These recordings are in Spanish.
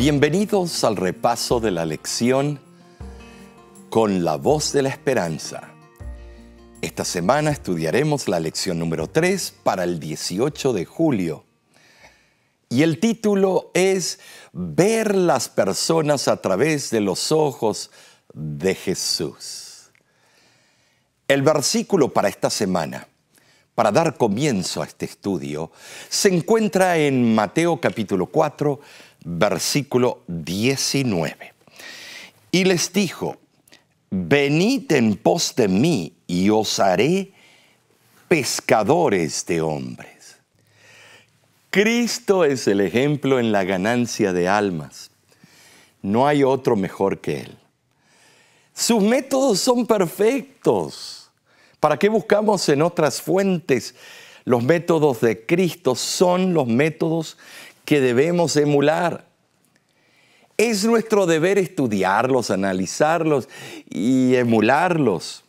Bienvenidos al repaso de la lección con la voz de la esperanza. Esta semana estudiaremos la lección número 3 para el 18 de julio. Y el título es Ver las personas a través de los ojos de Jesús. El versículo para esta semana, para dar comienzo a este estudio, se encuentra en Mateo capítulo 4, versículo 19. Y les dijo, venid en pos de mí y os haré pescadores de hombres. Cristo es el ejemplo en la ganancia de almas. No hay otro mejor que Él. Sus métodos son perfectos. ¿Para qué buscamos en otras fuentes? Los métodos de Cristo son los métodos que debemos emular. Es nuestro deber estudiarlos, analizarlos y emularlos.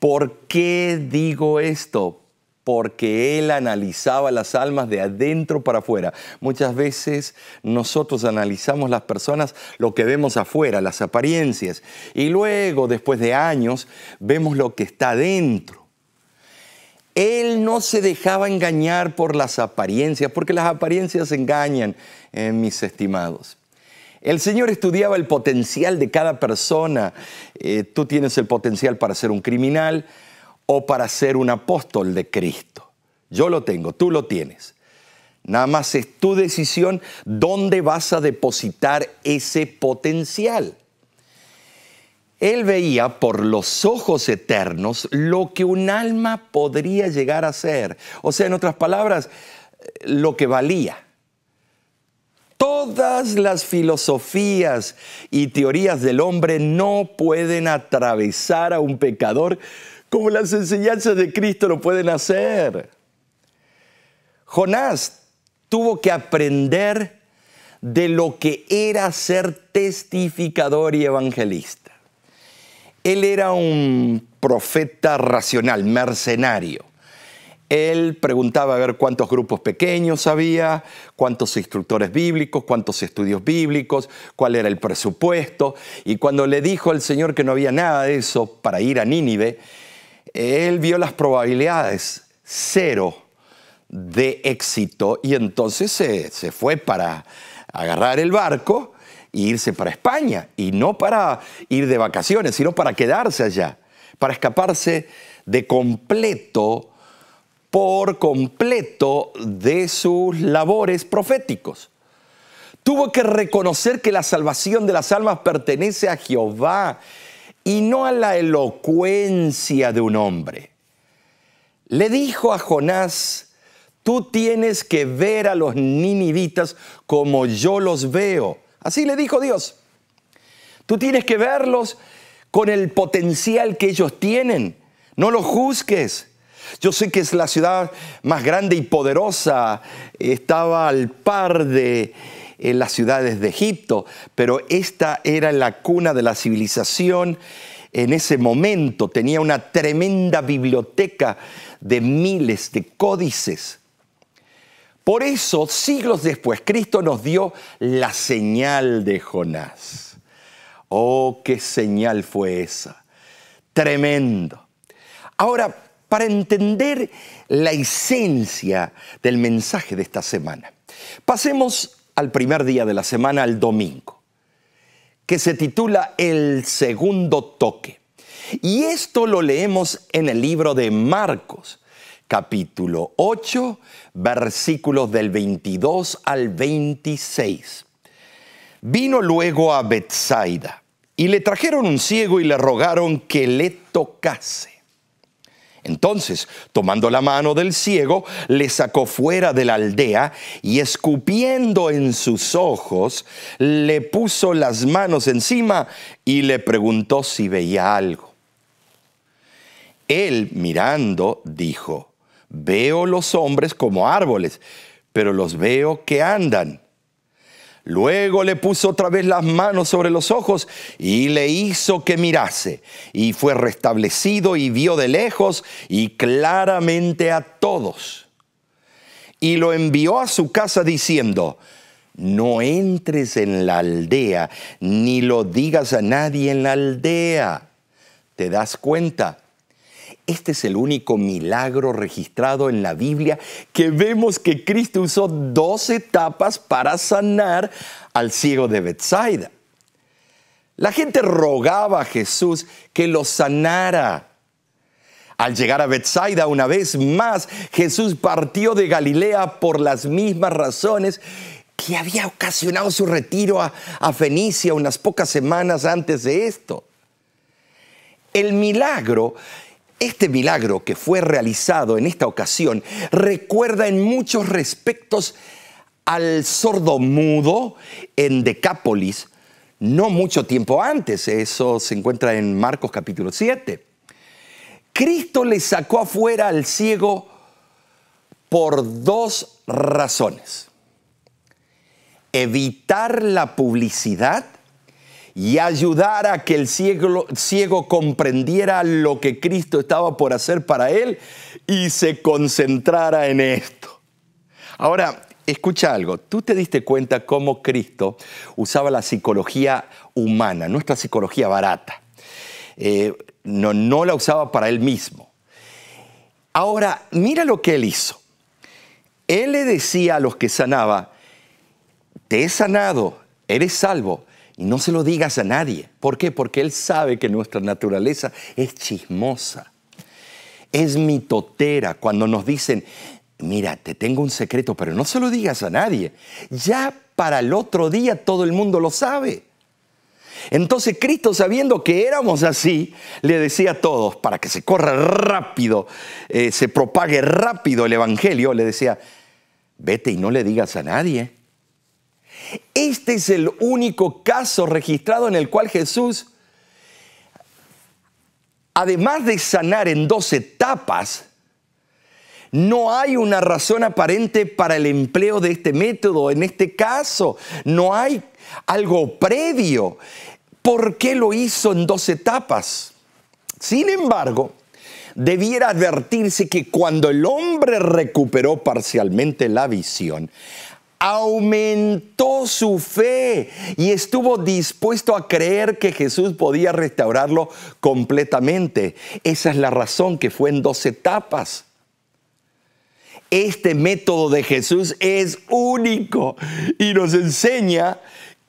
¿Por qué digo esto? Porque Él analizaba las almas de adentro para afuera. Muchas veces nosotros analizamos las personas, lo que vemos afuera, las apariencias, y luego, después de años, vemos lo que está adentro. Él no se dejaba engañar por las apariencias, porque las apariencias engañan, eh, mis estimados. El Señor estudiaba el potencial de cada persona. Eh, tú tienes el potencial para ser un criminal o para ser un apóstol de Cristo. Yo lo tengo, tú lo tienes. Nada más es tu decisión dónde vas a depositar ese potencial. Él veía por los ojos eternos lo que un alma podría llegar a ser. O sea, en otras palabras, lo que valía. Todas las filosofías y teorías del hombre no pueden atravesar a un pecador como las enseñanzas de Cristo lo pueden hacer. Jonás tuvo que aprender de lo que era ser testificador y evangelista. Él era un profeta racional, mercenario. Él preguntaba a ver cuántos grupos pequeños había, cuántos instructores bíblicos, cuántos estudios bíblicos, cuál era el presupuesto. Y cuando le dijo al Señor que no había nada de eso para ir a Nínive, él vio las probabilidades, cero de éxito, y entonces se, se fue para agarrar el barco irse para España, y no para ir de vacaciones, sino para quedarse allá, para escaparse de completo, por completo, de sus labores proféticos. Tuvo que reconocer que la salvación de las almas pertenece a Jehová y no a la elocuencia de un hombre. Le dijo a Jonás, tú tienes que ver a los ninivitas como yo los veo Así le dijo Dios. Tú tienes que verlos con el potencial que ellos tienen. No los juzgues. Yo sé que es la ciudad más grande y poderosa. Estaba al par de eh, las ciudades de Egipto, pero esta era la cuna de la civilización en ese momento tenía una tremenda biblioteca de miles de códices. Por eso, siglos después, Cristo nos dio la señal de Jonás. Oh, qué señal fue esa. Tremendo. Ahora, para entender la esencia del mensaje de esta semana, pasemos al primer día de la semana, al domingo, que se titula El segundo toque. Y esto lo leemos en el libro de Marcos, capítulo 8, versículos del 22 al 26. Vino luego a Bethsaida y le trajeron un ciego y le rogaron que le tocase. Entonces, tomando la mano del ciego, le sacó fuera de la aldea y escupiendo en sus ojos, le puso las manos encima y le preguntó si veía algo. Él, mirando, dijo, Veo los hombres como árboles, pero los veo que andan. Luego le puso otra vez las manos sobre los ojos y le hizo que mirase. Y fue restablecido y vio de lejos y claramente a todos. Y lo envió a su casa diciendo, no entres en la aldea, ni lo digas a nadie en la aldea. ¿Te das cuenta? Este es el único milagro registrado en la Biblia que vemos que Cristo usó dos etapas para sanar al ciego de Bethsaida. La gente rogaba a Jesús que lo sanara. Al llegar a Bethsaida una vez más, Jesús partió de Galilea por las mismas razones que había ocasionado su retiro a, a Fenicia unas pocas semanas antes de esto. El milagro este milagro que fue realizado en esta ocasión recuerda en muchos respectos al sordo mudo en Decápolis, no mucho tiempo antes, eso se encuentra en Marcos capítulo 7. Cristo le sacó afuera al ciego por dos razones. Evitar la publicidad y ayudar a que el ciego, ciego, comprendiera lo que Cristo estaba por hacer para él y se concentrara en esto. Ahora, escucha algo, tú te diste cuenta cómo Cristo usaba la psicología humana, nuestra psicología barata. Eh, no, no la usaba para él mismo. Ahora, mira lo que él hizo. Él le decía a los que sanaba, te he sanado, eres salvo, y no se lo digas a nadie. ¿Por qué? Porque Él sabe que nuestra naturaleza es chismosa, es mitotera. Cuando nos dicen, mira, te tengo un secreto, pero no se lo digas a nadie. Ya para el otro día todo el mundo lo sabe. Entonces Cristo, sabiendo que éramos así, le decía a todos, para que se corra rápido, eh, se propague rápido el Evangelio, le decía, vete y no le digas a nadie. Este es el único caso registrado en el cual Jesús, además de sanar en dos etapas, no hay una razón aparente para el empleo de este método. En este caso, no hay algo previo. ¿Por qué lo hizo en dos etapas? Sin embargo, debiera advertirse que cuando el hombre recuperó parcialmente la visión, aumentó su fe y estuvo dispuesto a creer que Jesús podía restaurarlo completamente. Esa es la razón que fue en dos etapas. Este método de Jesús es único y nos enseña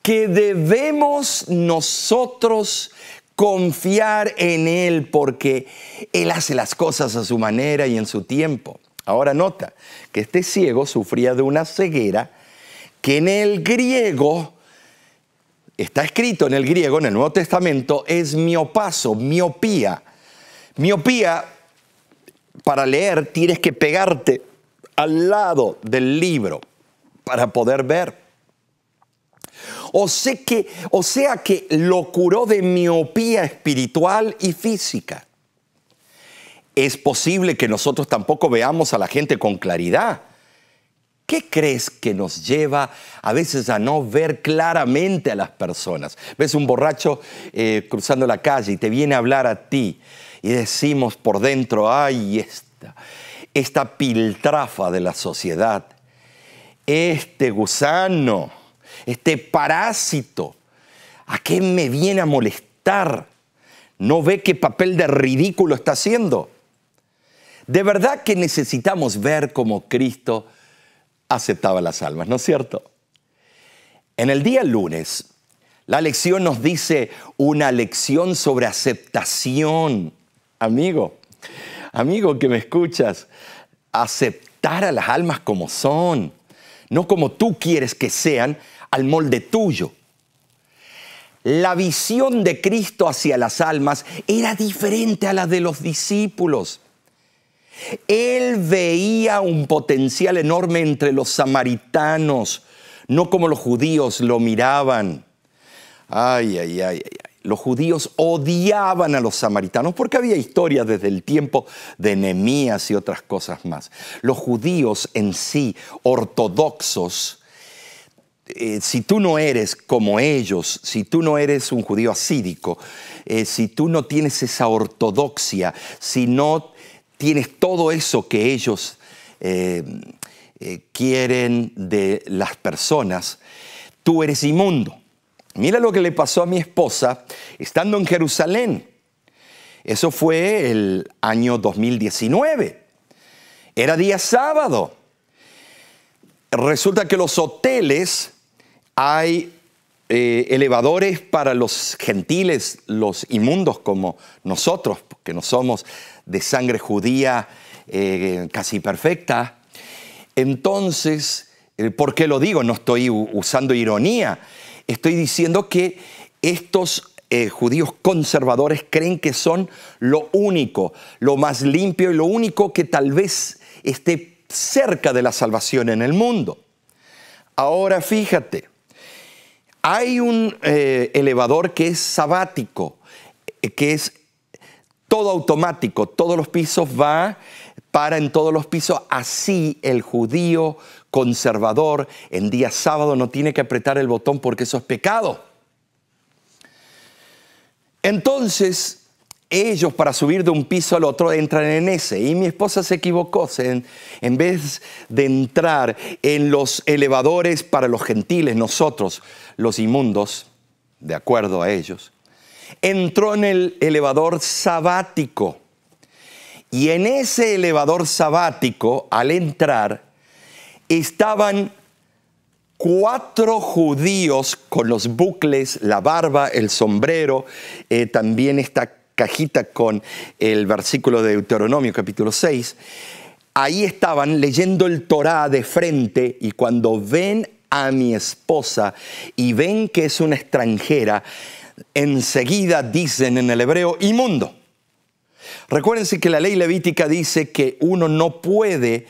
que debemos nosotros confiar en Él porque Él hace las cosas a su manera y en su tiempo. Ahora nota que este ciego sufría de una ceguera que en el griego, está escrito en el griego, en el Nuevo Testamento, es miopaso, miopía. Miopía, para leer, tienes que pegarte al lado del libro para poder ver. O, que, o sea que lo curó de miopía espiritual y física. Es posible que nosotros tampoco veamos a la gente con claridad ¿Qué crees que nos lleva a veces a no ver claramente a las personas? Ves un borracho eh, cruzando la calle y te viene a hablar a ti y decimos por dentro, ay, esta, esta piltrafa de la sociedad, este gusano, este parásito, ¿a qué me viene a molestar? ¿No ve qué papel de ridículo está haciendo? De verdad que necesitamos ver como Cristo aceptaba las almas, ¿no es cierto? En el día lunes, la lección nos dice una lección sobre aceptación. Amigo, amigo que me escuchas, aceptar a las almas como son, no como tú quieres que sean al molde tuyo. La visión de Cristo hacia las almas era diferente a la de los discípulos. Él veía un potencial enorme entre los samaritanos, no como los judíos lo miraban. Ay, ay, ay, ay. Los judíos odiaban a los samaritanos porque había historia desde el tiempo de Nehemías y otras cosas más. Los judíos en sí, ortodoxos, eh, si tú no eres como ellos, si tú no eres un judío asídico, eh, si tú no tienes esa ortodoxia, si no tienes todo eso que ellos eh, eh, quieren de las personas, tú eres inmundo. Mira lo que le pasó a mi esposa estando en Jerusalén. Eso fue el año 2019. Era día sábado. Resulta que los hoteles hay eh, elevadores para los gentiles, los inmundos como nosotros, que no somos de sangre judía eh, casi perfecta. Entonces, ¿por qué lo digo? No estoy usando ironía. Estoy diciendo que estos eh, judíos conservadores creen que son lo único, lo más limpio y lo único que tal vez esté cerca de la salvación en el mundo. Ahora fíjate, hay un eh, elevador que es sabático, que es todo automático, todos los pisos va, para en todos los pisos, así el judío conservador en día sábado no tiene que apretar el botón porque eso es pecado. Entonces, ellos para subir de un piso al otro entran en ese. Y mi esposa se equivocó. en, vez de entrar en los elevadores para los gentiles, nosotros, los inmundos, de acuerdo a ellos, entró en el elevador sabático. Y en ese elevador sabático, al entrar, estaban cuatro judíos con los bucles, la barba, el sombrero, eh, también esta cajita con el versículo de Deuteronomio capítulo 6. Ahí estaban leyendo el Torá de frente y cuando ven a mi esposa y ven que es una extranjera, enseguida dicen en el hebreo inmundo. Recuérdense que la ley levítica dice que uno no puede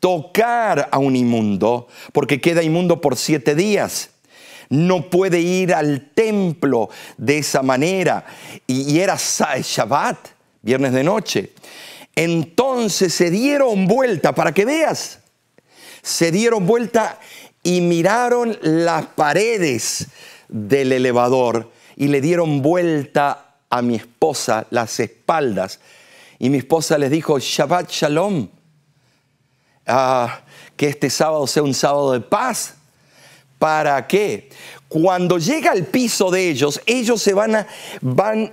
tocar a un inmundo porque queda inmundo por siete días. No puede ir al templo de esa manera. Y, era Shabbat, viernes de noche. Entonces se dieron vuelta, para que veas, se dieron vuelta y miraron las paredes del elevador y le dieron vuelta a mi esposa las espaldas. Y mi esposa les dijo, Shabbat Shalom, ah, que este sábado sea un sábado de paz. ¿Para qué? Cuando llega al piso de ellos, ellos se van, a, van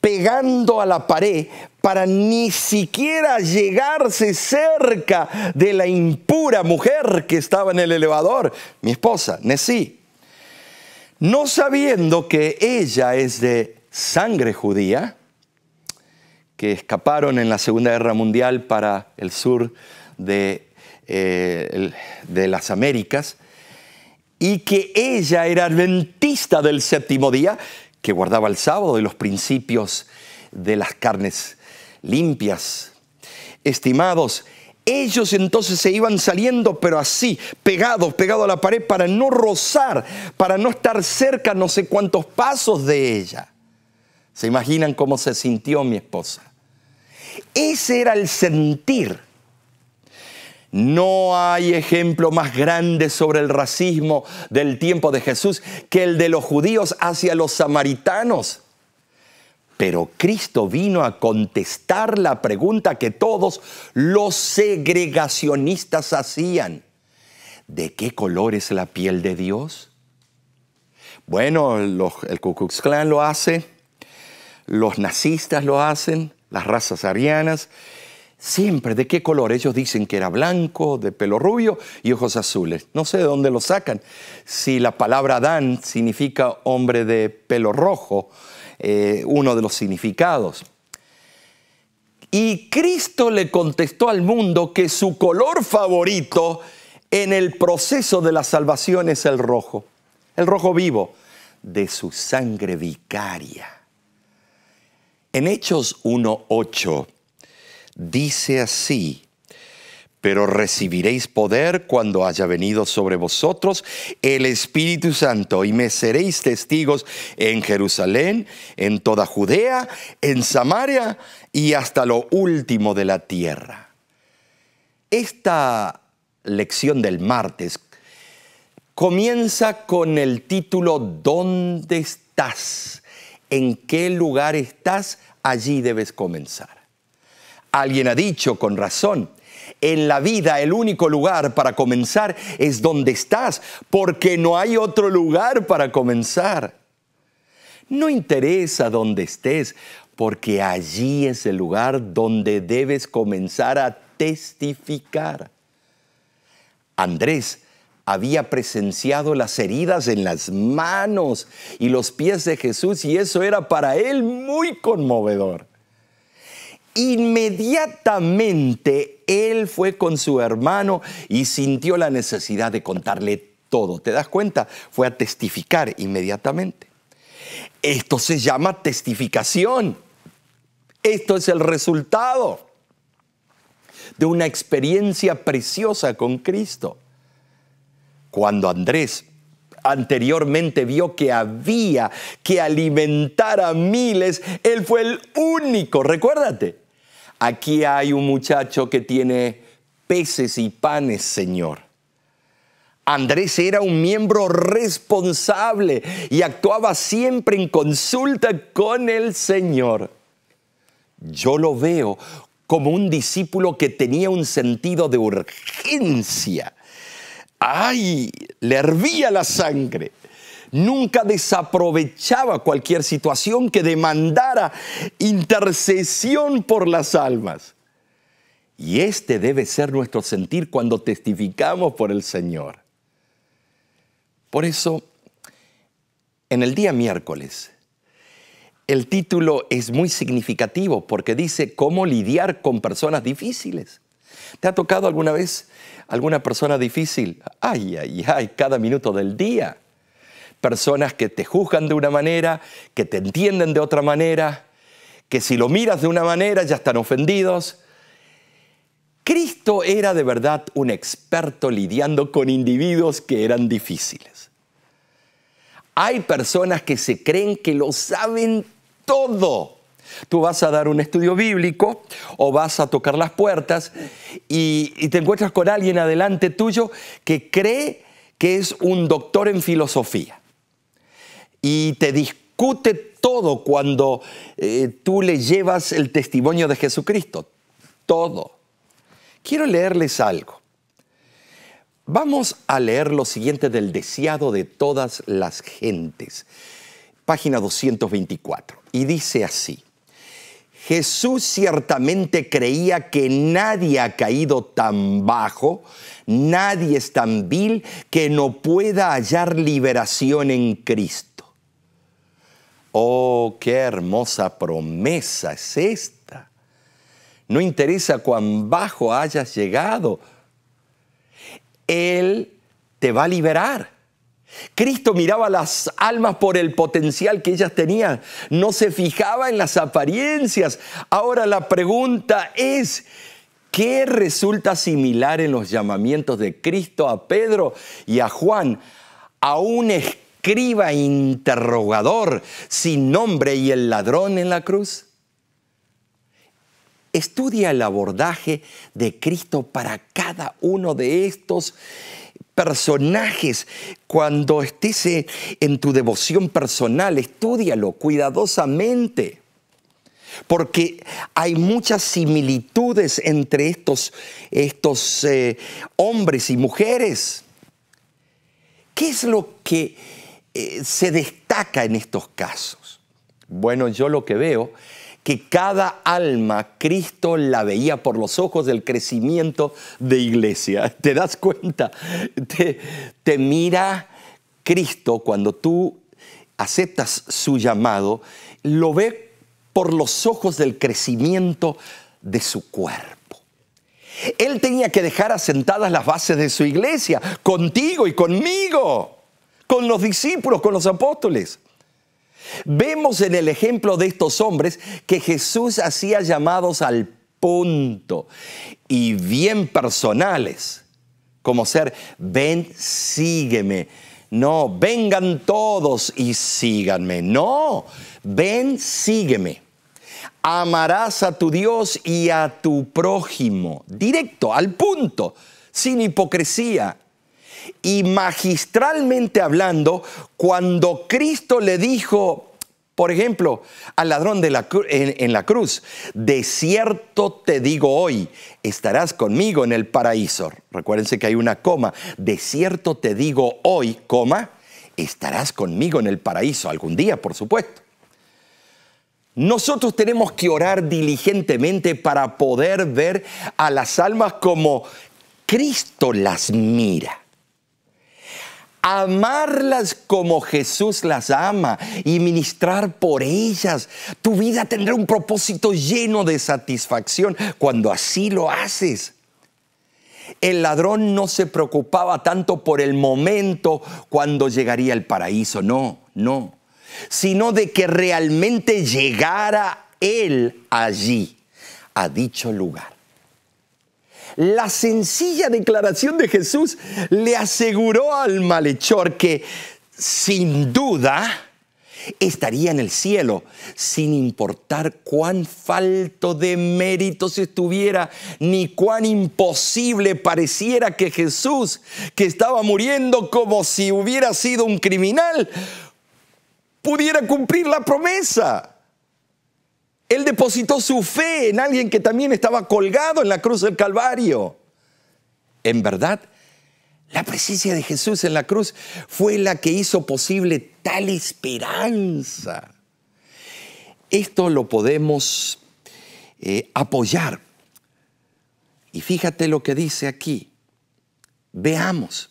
pegando a la pared para ni siquiera llegarse cerca de la impura mujer que estaba en el elevador, mi esposa, Nessie no sabiendo que ella es de sangre judía, que escaparon en la Segunda Guerra Mundial para el sur eh, de, las Américas, y que ella era adventista del séptimo día, que guardaba el sábado y los principios de las carnes limpias. Estimados, ellos entonces se iban saliendo, pero así, pegados, pegados a la pared, para no rozar, para no estar cerca no sé cuántos pasos de ella. ¿Se imaginan cómo se sintió mi esposa? Ese era el sentir. No hay ejemplo más grande sobre el racismo del tiempo de Jesús que el de los judíos hacia los samaritanos. Pero Cristo vino a contestar la pregunta que todos los segregacionistas hacían. ¿De qué color es la piel de Dios? Bueno, el Ku Klux Klan lo hace, los nazistas lo hacen, las razas arianas. Siempre, ¿de qué color? Ellos dicen que era blanco, de pelo rubio y ojos azules. No sé de dónde lo sacan. Si la palabra Dan significa hombre de pelo rojo, eh, uno de los significados. Y Cristo le contestó al mundo que su color favorito en el proceso de la salvación es el rojo, el rojo vivo, de su sangre vicaria. En Hechos 1.8 dice así, pero recibiréis poder cuando haya venido sobre vosotros el Espíritu Santo y me seréis testigos en Jerusalén, en toda Judea, en Samaria y hasta lo último de la tierra. Esta lección del martes comienza con el título ¿Dónde estás? ¿En qué lugar estás? Allí debes comenzar. Alguien ha dicho con razón, en la vida el único lugar para comenzar es donde estás, porque no hay otro lugar para comenzar. No interesa dónde estés, porque allí es el lugar donde debes comenzar a testificar. Andrés había presenciado las heridas en las manos y los pies de Jesús y eso era para él muy conmovedor. Inmediatamente él fue con su hermano y sintió la necesidad de contarle todo. ¿Te das cuenta? Fue a testificar inmediatamente. Esto se llama testificación. Esto es el resultado de una experiencia preciosa con Cristo. Cuando Andrés anteriormente vio que había que alimentar a miles, él fue el único, recuérdate, aquí hay un muchacho que tiene peces y panes, Señor. Andrés era un miembro responsable y actuaba siempre en consulta con el Señor. Yo lo veo como un discípulo que tenía un sentido de urgencia. ¡Ay! Le hervía la sangre nunca desaprovechaba cualquier situación que demandara intercesión por las almas. Y este debe ser nuestro sentir cuando testificamos por el Señor. Por eso, en el día miércoles, el título es muy significativo porque dice cómo lidiar con personas difíciles. ¿Te ha tocado alguna vez alguna persona difícil? Ay, ay, ay, cada minuto del día personas que te juzgan de una manera, que te entienden de otra manera, que si lo miras de una manera ya están ofendidos. Cristo era de verdad un experto lidiando con individuos que eran difíciles. Hay personas que se creen que lo saben todo. Tú vas a dar un estudio bíblico o vas a tocar las puertas y, te encuentras con alguien adelante tuyo que cree que es un doctor en filosofía y te discute todo cuando eh, tú le llevas el testimonio de Jesucristo. Todo. Quiero leerles algo. Vamos a leer lo siguiente del deseado de todas las gentes, página 224, y dice así. Jesús ciertamente creía que nadie ha caído tan bajo, nadie es tan vil que no pueda hallar liberación en Cristo Oh, qué hermosa promesa es esta. No interesa cuán bajo hayas llegado. Él te va a liberar. Cristo miraba las almas por el potencial que ellas tenían, no se fijaba en las apariencias. Ahora la pregunta es, ¿qué resulta similar en los llamamientos de Cristo a Pedro y a Juan? A un escriba interrogador sin nombre y el ladrón en la cruz? Estudia el abordaje de Cristo para cada uno de estos personajes. Cuando estés eh, en tu devoción personal, estudialo cuidadosamente. Porque hay muchas similitudes entre estos, estos eh, hombres y mujeres. ¿Qué es lo que eh, se destaca en estos casos? Bueno, yo lo que veo que cada alma Cristo la veía por los ojos del crecimiento de iglesia. ¿Te das cuenta? te mira Cristo cuando tú aceptas su llamado, lo ve por los ojos del crecimiento de su cuerpo. Él tenía que dejar asentadas las bases de su iglesia, contigo y conmigo con los discípulos, con los apóstoles. Vemos en el ejemplo de estos hombres que Jesús hacía llamados al punto y bien personales, como ser, ven, sígueme. No, vengan todos y síganme. No, ven, sígueme. Amarás a tu Dios y a tu prójimo. Directo, al punto, sin hipocresía, y magistralmente hablando cuando Cristo le dijo, por ejemplo, al ladrón de la en, en, la cruz, de cierto te digo hoy, estarás conmigo en el paraíso. Recuérdense que hay una coma, de cierto te digo hoy, coma, estarás conmigo en el paraíso, algún día, por supuesto. Nosotros tenemos que orar diligentemente para poder ver a las almas como Cristo las mira amarlas como Jesús las ama y ministrar por ellas. Tu vida tendrá un propósito lleno de satisfacción cuando así lo haces. El ladrón no se preocupaba tanto por el momento cuando llegaría el paraíso, no, no, sino de que realmente llegara él allí, a dicho lugar. La sencilla declaración de Jesús le aseguró al malhechor que sin duda estaría en el cielo, sin importar cuán falto de méritos estuviera, ni cuán imposible pareciera que Jesús, que estaba muriendo como si hubiera sido un criminal, pudiera cumplir la promesa. Él depositó su fe en alguien que también estaba colgado en la cruz del Calvario. En verdad, la presencia de Jesús en la cruz fue la que hizo posible tal esperanza. Esto lo podemos eh, apoyar. Y fíjate lo que dice aquí. Veamos.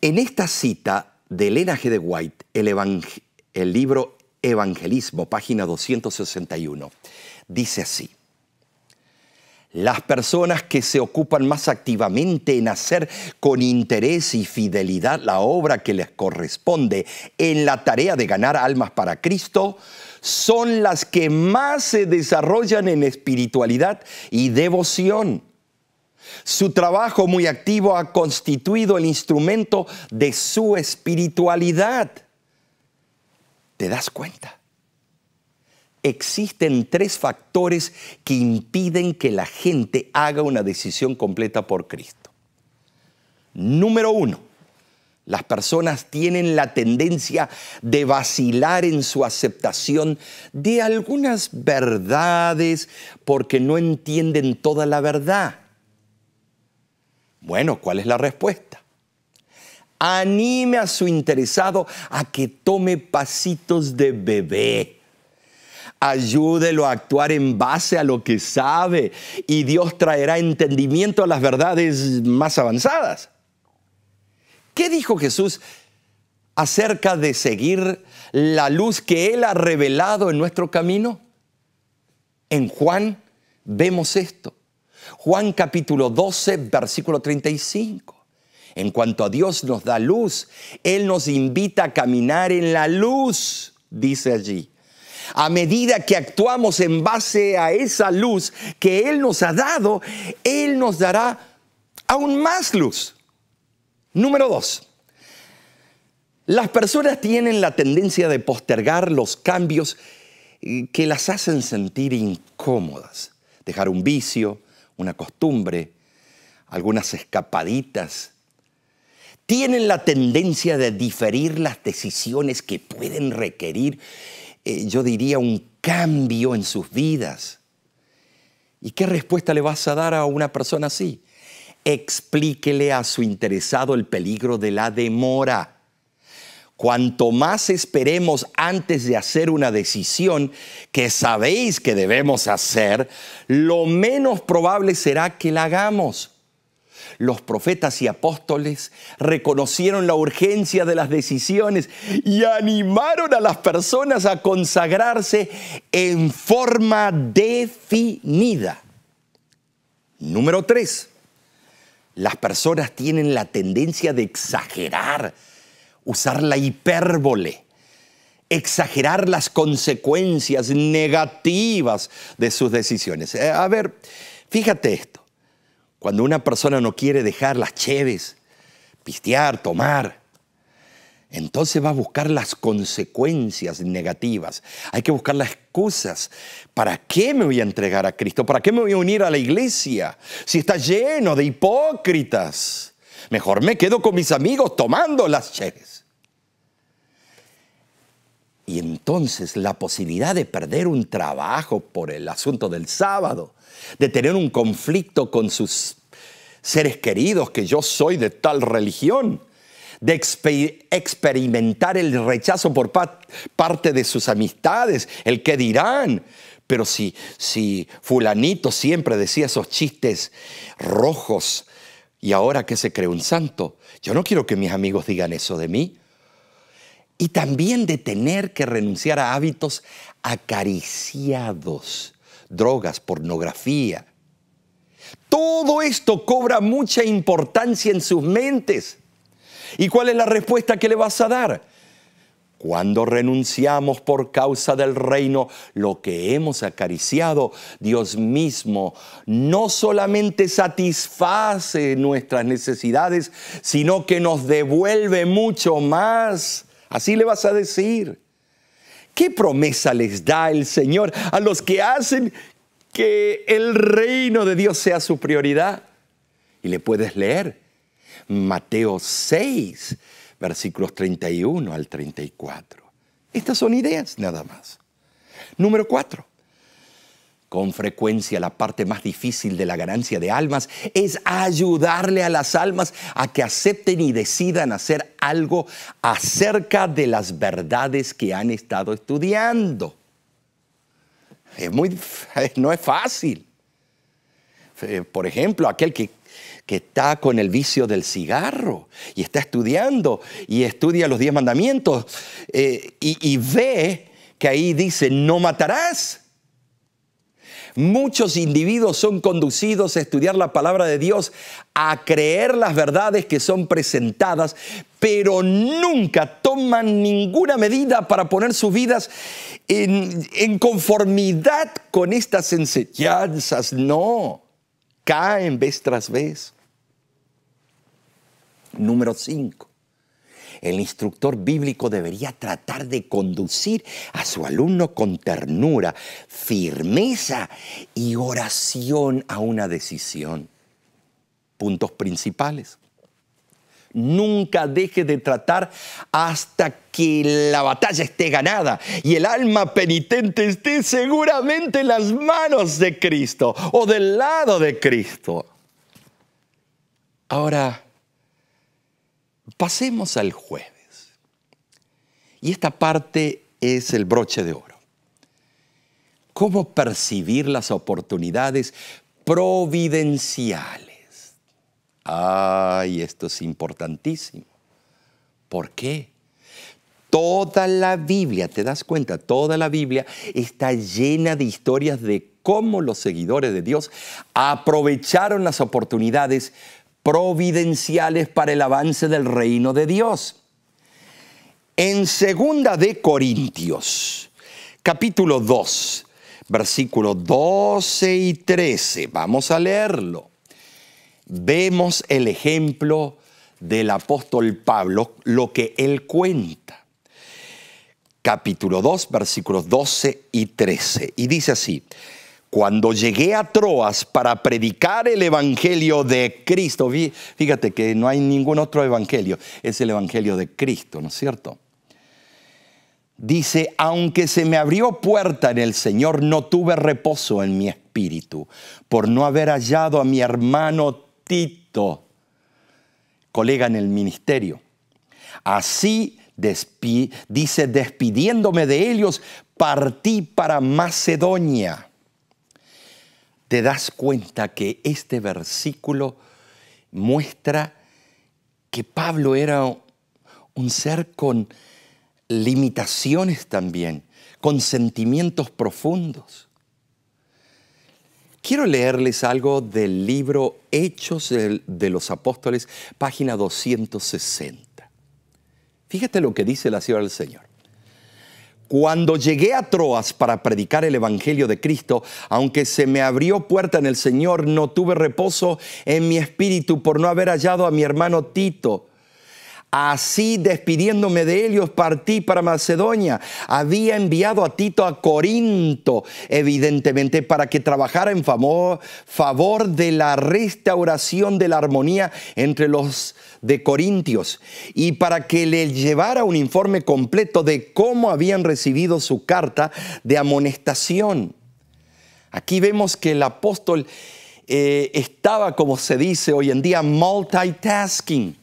En esta cita de Elena G. de White, el, el libro Evangelismo, página 261. Dice así. Las personas que se ocupan más activamente en hacer con interés y fidelidad la obra que les corresponde en la tarea de ganar almas para Cristo son las que más se desarrollan en espiritualidad y devoción. Su trabajo muy activo ha constituido el instrumento de su espiritualidad ¿Te das cuenta? Existen tres factores que impiden que la gente haga una decisión completa por Cristo. Número uno, las personas tienen la tendencia de vacilar en su aceptación de algunas verdades porque no entienden toda la verdad. Bueno, ¿cuál es la respuesta? Anime a su interesado a que tome pasitos de bebé. Ayúdelo a actuar en base a lo que sabe y Dios traerá entendimiento a las verdades más avanzadas. ¿Qué dijo Jesús acerca de seguir la luz que Él ha revelado en nuestro camino? En Juan vemos esto. Juan capítulo 12, versículo 35. En cuanto a Dios nos da luz, Él nos invita a caminar en la luz, dice allí. A medida que actuamos en base a esa luz que Él nos ha dado, Él nos dará aún más luz. Número dos, las personas tienen la tendencia de postergar los cambios eh, que las hacen sentir incómodas. Dejar un vicio, una costumbre, algunas escapaditas tienen la tendencia de diferir las decisiones que pueden requerir, eh, yo diría, un cambio en sus vidas. ¿Y qué respuesta le vas a dar a una persona así? Explíquele a su interesado el peligro de la demora. Cuanto más esperemos antes de hacer una decisión que sabéis que debemos hacer, lo menos probable será que la hagamos. Los profetas y apóstoles reconocieron la urgencia de las decisiones y animaron a las personas a consagrarse en forma definida. Número tres, Las personas tienen la tendencia de exagerar, usar la hipérbole, exagerar las consecuencias negativas de sus decisiones. Eh, a ver, fíjate esto. Cuando una persona no quiere dejar las cheves, pistear, tomar, entonces va a buscar las consecuencias negativas. Hay que buscar las excusas. ¿Para qué me voy a entregar a Cristo? ¿Para qué me voy a unir a la iglesia? Si está lleno de hipócritas. Mejor me quedo con mis amigos tomando las cheves. Y entonces la posibilidad de perder un trabajo por el asunto del sábado, de tener un conflicto con sus seres queridos, que yo soy de tal religión, de experimentar el rechazo por parte de sus amistades, el que dirán. Pero si, si fulanito siempre decía esos chistes rojos y ahora que se cree un santo, yo no quiero que mis amigos digan eso de mí y también de tener que renunciar a hábitos acariciados, drogas, pornografía. Todo esto cobra mucha importancia en sus mentes. ¿Y cuál es la respuesta que le vas a dar? Cuando renunciamos por causa del reino lo que hemos acariciado, Dios mismo no solamente satisface nuestras necesidades, sino que nos devuelve mucho más. Así le vas a decir. ¿Qué promesa les da el Señor a los que hacen que el reino de Dios sea su prioridad? Y le puedes leer Mateo 6, versículos 31 al 34. Estas son ideas nada más. Número 4. Con frecuencia la parte más difícil de la ganancia de almas es ayudarle a las almas a que acepten y decidan hacer algo acerca de las verdades que han estado estudiando. Es muy, no es fácil. Por ejemplo, aquel que, que está con el vicio del cigarro y está estudiando y estudia los diez mandamientos eh, y, y ve que ahí dice, no matarás Muchos individuos son conducidos a estudiar la palabra de Dios, a creer las verdades que son presentadas, pero nunca toman ninguna medida para poner sus vidas en, conformidad con estas enseñanzas. No, caen vez tras vez. Número 5. El instructor bíblico debería tratar de conducir a su alumno con ternura, firmeza y oración a una decisión. Puntos principales. Nunca deje de tratar hasta que la batalla esté ganada y el alma penitente esté seguramente en las manos de Cristo o del lado de Cristo. Ahora, Pasemos al jueves. Y esta parte es el broche de oro. ¿Cómo percibir las oportunidades providenciales? Ay, esto es importantísimo. ¿Por qué? Toda la Biblia, te das cuenta, toda la Biblia está llena de historias de cómo los seguidores de Dios aprovecharon las oportunidades providenciales para el avance del reino de Dios. En segunda de Corintios, capítulo 2, versículos 12 y 13, vamos a leerlo. Vemos el ejemplo del apóstol Pablo, lo que él cuenta. Capítulo 2, versículos 12 y 13. Y dice así, cuando llegué a Troas para predicar el Evangelio de Cristo, fíjate que no hay ningún otro Evangelio, es el Evangelio de Cristo, ¿no es cierto? Dice, aunque se me abrió puerta en el Señor, no tuve reposo en mi espíritu, por no haber hallado a mi hermano Tito, colega en el ministerio. Así dice, despidiéndome de ellos, partí para Macedonia te das cuenta que este versículo muestra que Pablo era un ser con limitaciones también, con sentimientos profundos. Quiero leerles algo del libro Hechos de los Apóstoles, página 260. Fíjate lo que dice la ciudad del Señor. Cuando llegué a Troas para predicar el Evangelio de Cristo, aunque se me abrió puerta en el Señor, no tuve reposo en mi espíritu por no haber hallado a mi hermano Tito. Así, despidiéndome de ellos, partí para Macedonia. Había enviado a Tito a Corinto, evidentemente, para que trabajara en favor, favor de la restauración de la armonía entre los de Corintios y para que le llevara un informe completo de cómo habían recibido su carta de amonestación. Aquí vemos que el apóstol eh, estaba, como se dice hoy en día, multitasking.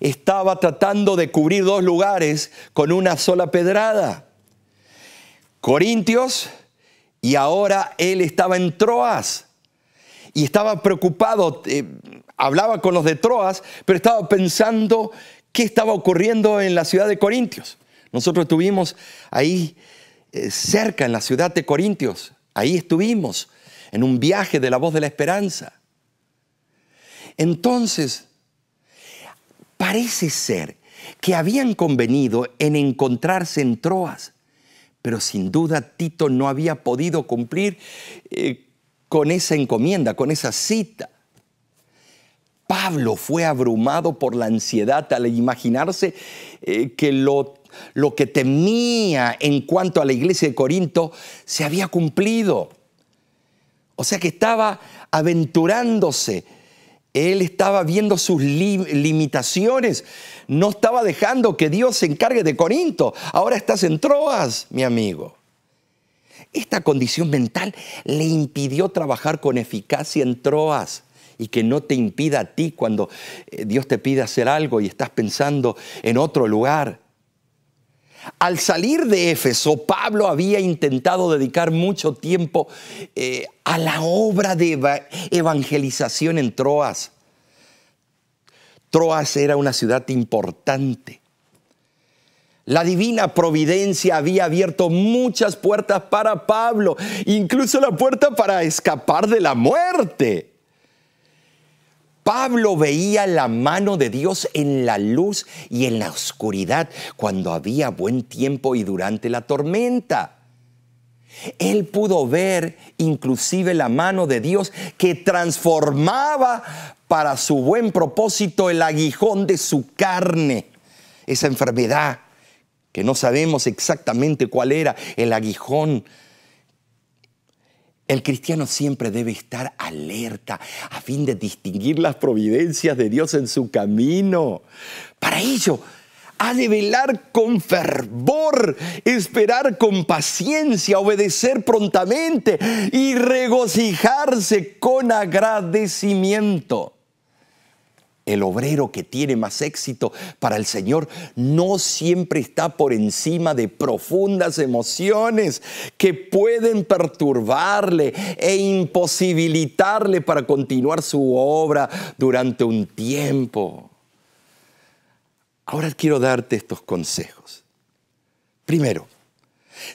Estaba tratando de cubrir dos lugares con una sola pedrada. Corintios y ahora él estaba en Troas y estaba preocupado. Eh, hablaba con los de Troas, pero estaba pensando qué estaba ocurriendo en la ciudad de Corintios. Nosotros estuvimos ahí eh, cerca, en la ciudad de Corintios. Ahí estuvimos, en un viaje de la voz de la esperanza. Entonces, parece ser que habían convenido en encontrarse en Troas, pero sin duda Tito no había podido cumplir eh, con esa encomienda, con esa cita. Pablo fue abrumado por la ansiedad al imaginarse eh, que lo, que temía en cuanto a la iglesia de Corinto se había cumplido. O sea que estaba aventurándose. Él estaba viendo sus limitaciones. No estaba dejando que Dios se encargue de Corinto. Ahora estás en Troas, mi amigo. Esta condición mental le impidió trabajar con eficacia en Troas y que no te impida a ti cuando eh, Dios te pide hacer algo y estás pensando en otro lugar. Al salir de Éfeso, Pablo había intentado dedicar mucho tiempo eh, a la obra de evangelización en Troas. Troas era una ciudad importante. La divina providencia había abierto muchas puertas para Pablo, incluso la puerta para escapar de la muerte. Pablo veía la mano de Dios en la luz y en la oscuridad cuando había buen tiempo y durante la tormenta. Él pudo ver inclusive la mano de Dios que transformaba para su buen propósito el aguijón de su carne, esa enfermedad que no sabemos exactamente cuál era, el aguijón el cristiano siempre debe estar alerta a fin de distinguir las providencias de Dios en su camino. Para ello, ha de velar con fervor, esperar con paciencia, obedecer prontamente y regocijarse con agradecimiento. El obrero que tiene más éxito para el Señor no siempre está por encima de profundas emociones que pueden perturbarle e imposibilitarle para continuar su obra durante un tiempo. Ahora quiero darte estos consejos. Primero,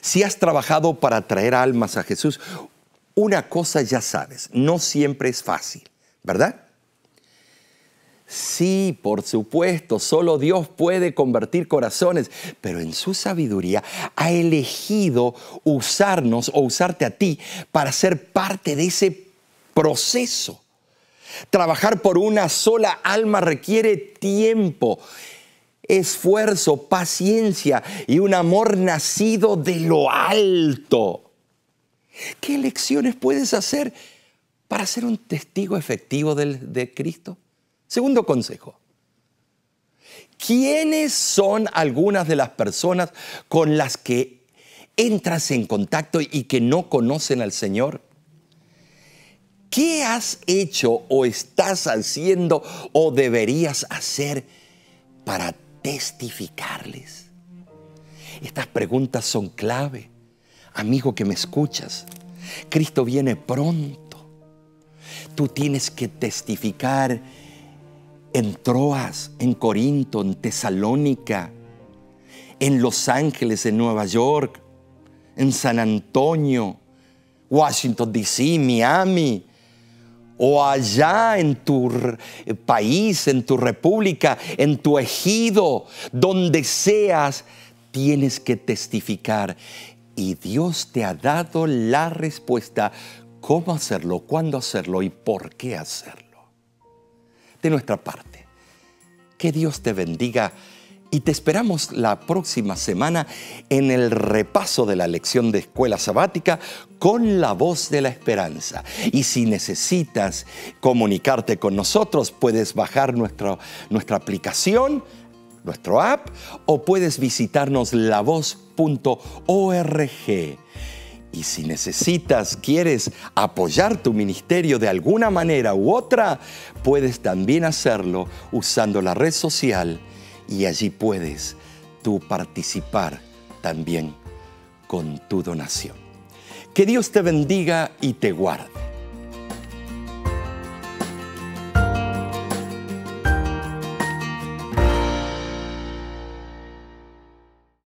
si has trabajado para traer almas a Jesús, una cosa ya sabes, no siempre es fácil, ¿verdad? Sí, por supuesto, solo Dios puede convertir corazones, pero en su sabiduría ha elegido usarnos o usarte a ti para ser parte de ese proceso. Trabajar por una sola alma requiere tiempo, esfuerzo, paciencia y un amor nacido de lo alto. ¿Qué lecciones puedes hacer para ser un testigo efectivo de Cristo? Segundo consejo. ¿Quiénes son algunas de las personas con las que entras en contacto y que no conocen al Señor? ¿Qué has hecho o estás haciendo o deberías hacer para testificarles? Estas preguntas son clave. Amigo que me escuchas, Cristo viene pronto. Tú tienes que testificar en Troas, en Corinto, en Tesalónica, en Los Ángeles, en Nueva York, en San Antonio, Washington, D.C., Miami, o allá en tu país, en tu república, en tu ejido, donde seas, tienes que testificar. Y Dios te ha dado la respuesta, cómo hacerlo, cuándo hacerlo y por qué hacerlo. De nuestra parte que Dios te bendiga y te esperamos la próxima semana en el repaso de la lección de escuela sabática con la voz de la esperanza. Y si necesitas comunicarte con nosotros, puedes bajar nuestra aplicación, nuestro app, o puedes visitarnos lavoz.org. Y si necesitas, quieres apoyar tu ministerio de alguna manera u otra, puedes también hacerlo usando la red social y allí puedes tú participar también con tu donación. Que Dios te bendiga y te guarde.